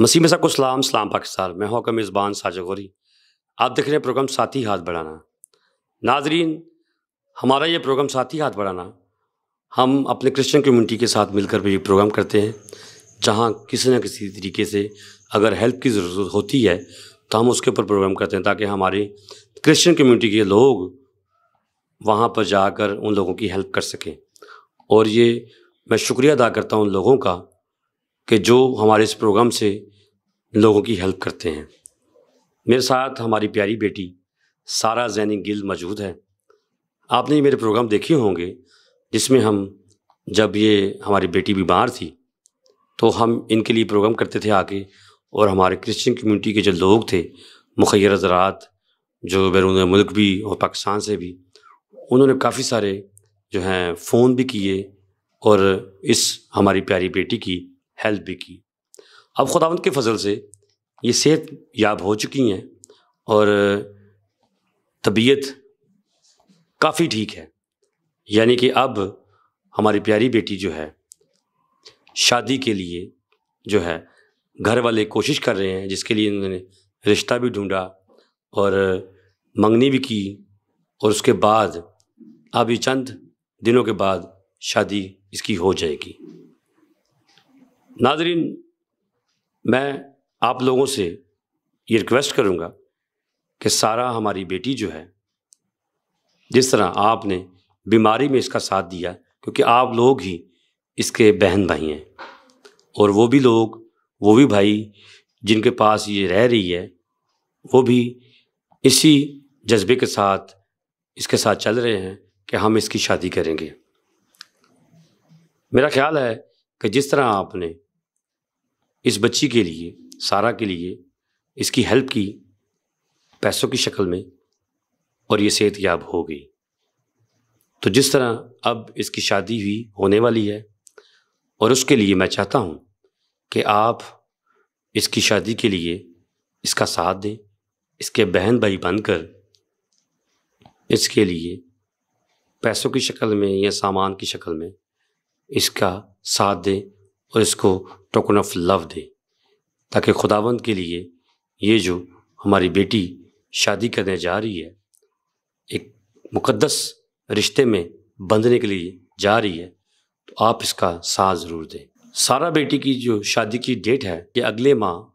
मसीह में सलाम सलाम पाकिस्तान मैं हूँ मेज़बान साजा गौरी आप देख रहे हैं प्रोग्राम साथी हाथ बढ़ाना नाजरीन हमारा ये प्रोग्राम साथी हाथ बढ़ाना हम अपने क्रिश्चियन कम्युनिटी के साथ मिलकर भी ये प्रोग्राम करते हैं जहाँ किसी न किसी तरीके से अगर हेल्प की ज़रूरत होती है तो हम उसके ऊपर प्रोग्राम करते हैं ताकि हमारे क्रिश्चियन कम्युनिटी के लोग वहाँ पर जाकर उन लोगों की हेल्प कर सकें और ये मैं शुक्रिया अदा करता हूँ उन लोगों का कि जो हमारे इस प्रोग्राम से लोगों की हेल्प करते हैं मेरे साथ हमारी प्यारी बेटी सारा जैनी गिल मौजूद है आपने ये मेरे प्रोग्राम देखे होंगे जिसमें हम जब ये हमारी बेटी बीमार थी तो हम इनके लिए प्रोग्राम करते थे आके और हमारे क्रिश्चियन कम्युनिटी के जो लोग थे मुखैर हजरात जो बैरून मुल्क भी और पाकिस्तान से भी उन्होंने काफ़ी सारे जो हैं फ़ोन भी किए और इस हमारी प्यारी बेटी की हेल्प भी की अब खुदावंत के फजल से ये सेहत याब हो चुकी हैं और तबीयत काफ़ी ठीक है यानी कि अब हमारी प्यारी बेटी जो है शादी के लिए जो है घर वाले कोशिश कर रहे हैं जिसके लिए उन्होंने रिश्ता भी ढूंढा और मंगनी भी की और उसके बाद अभी चंद दिनों के बाद शादी इसकी हो जाएगी नाजरीन मैं आप लोगों से ये रिक्वेस्ट करूँगा कि सारा हमारी बेटी जो है जिस तरह आपने बीमारी में इसका साथ दिया क्योंकि आप लोग ही इसके बहन भाई हैं और वो भी लोग वो भी भाई जिनके पास ये रह रही है वो भी इसी जज्बे के साथ इसके साथ चल रहे हैं कि हम इसकी शादी करेंगे मेरा ख्याल है कि जिस तरह आपने इस बच्ची के लिए सारा के लिए इसकी हेल्प की पैसों की शक्ल में और ये सेहत याब हो गई तो जिस तरह अब इसकी शादी हुई होने वाली है और उसके लिए मैं चाहता हूँ कि आप इसकी शादी के लिए इसका साथ दें इसके बहन भाई बनकर इसके लिए पैसों की शक्ल में या सामान की शक्ल में इसका साथ दें और इसको टोकन ऑफ लव दें ताकि खुदावंद के लिए ये जो हमारी बेटी शादी करने जा रही है एक मुकद्दस रिश्ते में बंधने के लिए जा रही है तो आप इसका साथ ज़रूर दें सारा बेटी की जो शादी की डेट है ये अगले माह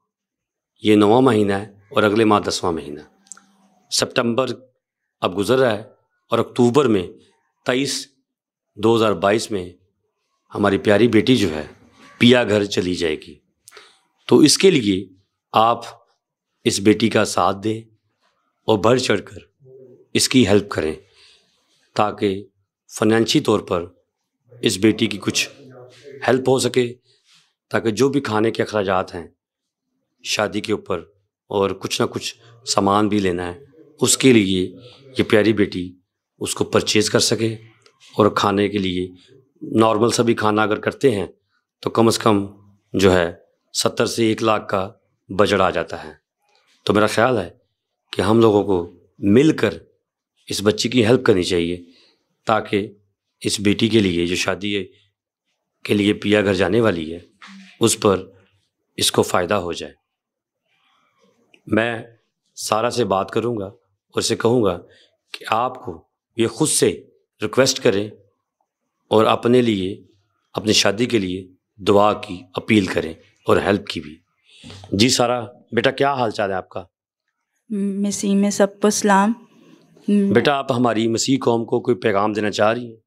ये नवा महीना है और अगले माह दसवां महीना सितंबर अब गुजर रहा है और अक्टूबर में तेईस 2022 में हमारी प्यारी बेटी जो है पिया घर चली जाएगी तो इसके लिए आप इस बेटी का साथ दें और बढ़ चढ़कर इसकी हेल्प करें ताकि फाइनेंशी तौर पर इस बेटी की कुछ हेल्प हो सके ताकि जो भी खाने के अखराज हैं शादी के ऊपर और कुछ ना कुछ सामान भी लेना है उसके लिए ये प्यारी बेटी उसको परचेज़ कर सके और खाने के लिए नॉर्मल सभी खाना अगर करते हैं तो कम से कम जो है सत्तर से एक लाख का बजट आ जाता है तो मेरा ख्याल है कि हम लोगों को मिलकर इस बच्ची की हेल्प करनी चाहिए ताकि इस बेटी के लिए जो शादी के लिए पिया घर जाने वाली है उस पर इसको फ़ायदा हो जाए मैं सारा से बात करूंगा और उसे कहूंगा कि आपको ये ख़ुद से रिक्वेस्ट करें और अपने लिए अपनी शादी के लिए दुआ की अपील करें और हेल्प की भी जी सारा बेटा क्या हाल चाल है आपका मसीह में सबको सलाम हम्म। बेटा आप हमारी मसीह कौम को कोई पैगाम देना चाह रही हैं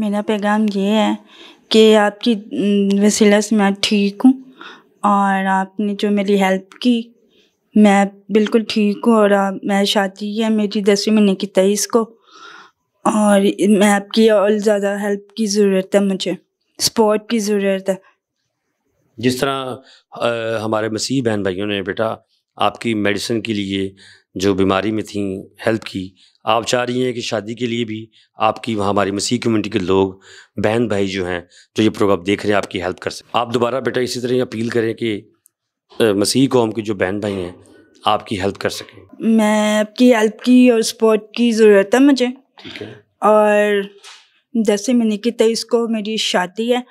मेरा पैगाम ये है कि आपकी हम्म, वसीला से मैं ठीक हूँ और आपने जो मेरी हेल्प की मैं बिल्कुल ठीक हूँ और आप मैं शादी है मेरी दसवीं महीने की तेईस को और मैं आपकी और ज़्यादा हेल्प की ज़रूरत है मुझे सपोर्ट की ज़रूरत है जिस तरह आ, हमारे मसीह बहन भाइयों ने बेटा आपकी मेडिसिन के लिए जो बीमारी में थी हेल्प की आप चाह रही हैं कि शादी के लिए भी आपकी वहाँ हमारी मसीह कम्युनिटी के लोग बहन भाई जो हैं जो ये प्रोग्राम देख रहे हैं आपकी हेल्प कर सकें आप दोबारा बेटा इसी तरह अपील करें कि मसीह कौम की जो बहन भाई हैं आपकी हेल्प कर सकें मैं आपकी हेल्प की और सपोर्ट की ज़रूरत है मुझे ठीक है और जैसे महीने की तेईस को मेरी शादी है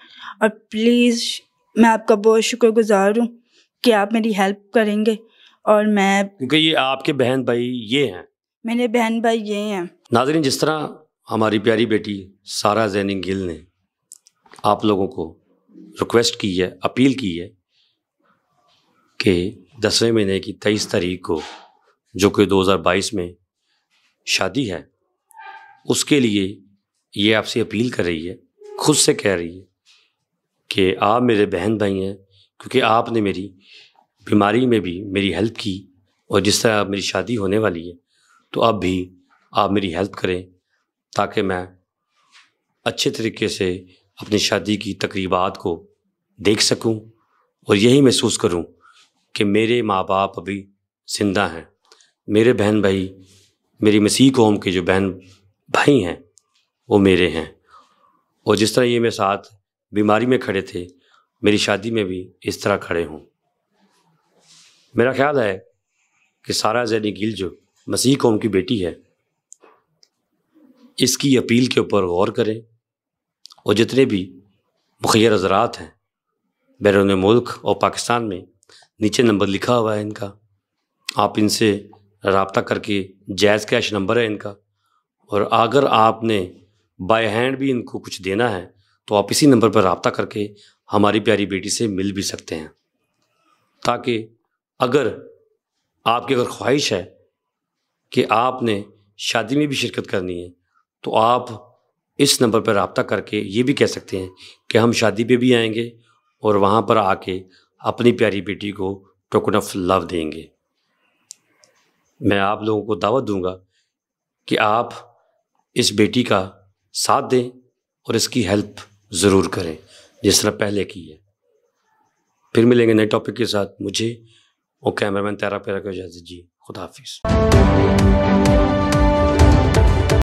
और प्लीज़ मैं आपका बहुत शुक्रगुजार हूँ कि आप मेरी हेल्प करेंगे और मैं क्योंकि ये आपके बहन भाई ये हैं मेरे बहन भाई ये हैं नाजरीन जिस तरह हमारी प्यारी बेटी सारा जैनिंग गिल ने आप लोगों को रिक्वेस्ट की है अपील की है कि दसवें महीने की तेईस तारीख को जो कि 2022 में शादी है उसके लिए ये आपसे अपील कर रही है खुद से कह रही है कि आप मेरे बहन भाई हैं क्योंकि आपने मेरी बीमारी में भी मेरी हेल्प की और जिस तरह मेरी शादी होने वाली है तो अब भी आप मेरी हेल्प करें ताकि मैं अच्छे तरीके से अपनी शादी की तकरीबात को देख सकूं और यही महसूस करूं कि मेरे माँ बाप अभी ज़िंदा हैं मेरे बहन भाई मेरी मसीह कौम के जो बहन भाई हैं वो मेरे हैं और जिस तरह ये मेरे साथ बीमारी में खड़े थे मेरी शादी में भी इस तरह खड़े हों मेरा ख्याल है कि सारा जैनी गिल जो मसीह कौम की बेटी है इसकी अपील के ऊपर गौर करें और जितने भी मुखिया हजरात हैं बैरून मुल्क और पाकिस्तान में नीचे नंबर लिखा हुआ है इनका आप इनसे रबता करके जायज़ कैश नंबर है इनका और अगर आपने बाय हैंड भी इनको कुछ देना है तो आप इसी नंबर पर रबता करके हमारी प्यारी बेटी से मिल भी सकते हैं ताकि अगर आपकी अगर ख्वाहिश है कि आपने शादी में भी शिरकत करनी है तो आप इस नंबर पर रबता करके ये भी कह सकते हैं कि हम शादी पे भी आएंगे और वहाँ पर आके अपनी प्यारी बेटी को टोकन ऑफ लव देंगे मैं आप लोगों को दावत दूंगा कि आप इस बेटी का साथ दें और इसकी हेल्प ज़रूर करें जिस तरह पहले की है फिर मिलेंगे नए टॉपिक के साथ मुझे और कैमरामैन तैरा पैरा के जी खुदा हाफिज़